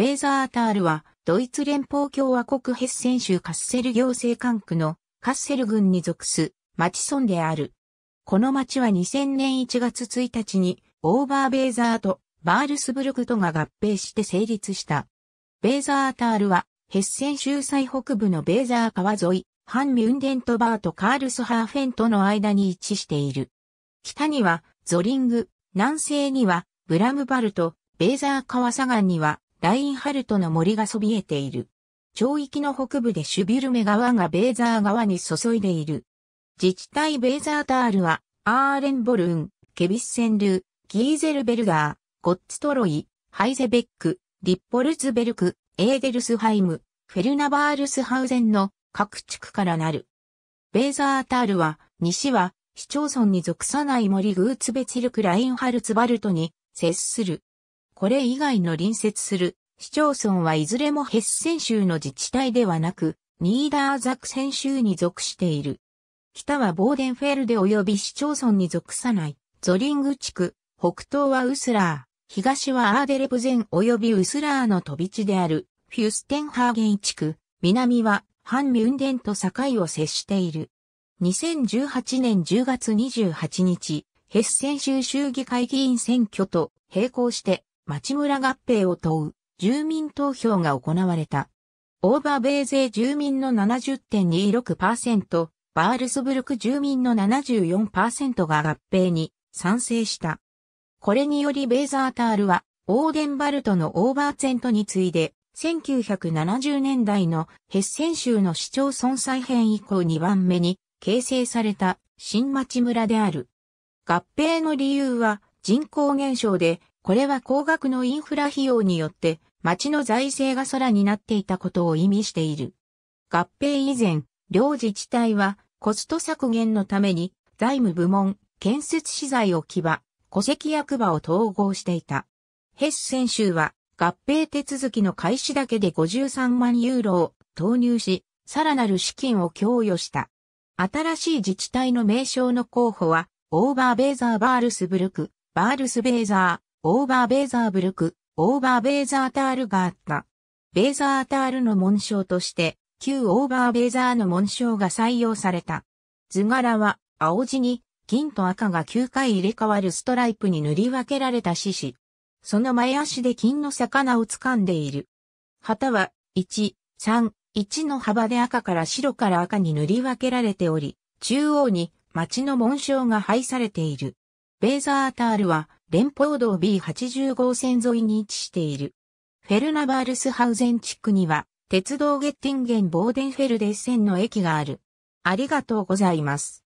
ベーザータールは、ドイツ連邦共和国ヘッセン州カッセル行政管区のカッセル郡に属す町村である。この町は2000年1月1日に、オーバーベーザーとバールスブルクとが合併して成立した。ベーザータールは、ヘッセン州最北部のベーザー川沿い、ハンミュンデントバーとカールスハーフェンとの間に位置している。北にはゾリング、南西にはブラムバルト、ベーザー川左岸にはラインハルトの森がそびえている。町域の北部でシュビルメ川がベーザー川に注いでいる。自治体ベーザータールは、アーレンボルン、ケビッセンルー、ギーゼルベルガー、ゴッツトロイ、ハイゼベック、リッポルツベルク、エーデルスハイム、フェルナバールスハウゼンの各地区からなる。ベーザータールは、西は、市町村に属さない森グーツベツィルクラインハルツバルトに接する。これ以外の隣接する市町村はいずれもヘッセン州の自治体ではなく、ニーダーザクセン州に属している。北はボーデンフェルデ及び市町村に属さない、ゾリング地区、北東はウスラー、東はアーデレブゼン及びウスラーの飛び地である、フュステンハーゲン地区、南はハンミュンデンと境を接している。2018年10月28日、ヘッセン州州議会議員選挙と並行して町村合併を問う住民投票が行われた。オーバーベイ税住民の70.26%、バールスブルク住民の74%が合併に賛成した。これによりベーザータールは、オーデンバルトのオーバーツェントに次いで、1970年代のヘッセン州の市町村再編以降2番目に形成された新町村である。合併の理由は人口減少で、これは高額のインフラ費用によって町の財政が空になっていたことを意味している。合併以前、両自治体はコスト削減のために財務部門、建設資材置き場、戸籍役場を統合していた。ヘッセン州は合併手続きの開始だけで53万ユーロを投入し、さらなる資金を供与した。新しい自治体の名称の候補は、オーバーベーザーバールスブルク、バールスベーザー、オーバーベーザーブルク、オーバーベーザータールがあった。ベーザータールの紋章として、旧オーバーベーザーの紋章が採用された。図柄は、青地に、銀と赤が9回入れ替わるストライプに塗り分けられた獅子。その前足で金の魚を掴んでいる。旗は、1、3、1の幅で赤から白から赤に塗り分けられており、中央に町の紋章が配されている。ベーザータールは連邦道 B80 号線沿いに位置している。フェルナバールスハウゼン地区には、鉄道ゲッティンゲンボーデンフェルデッセンの駅がある。ありがとうございます。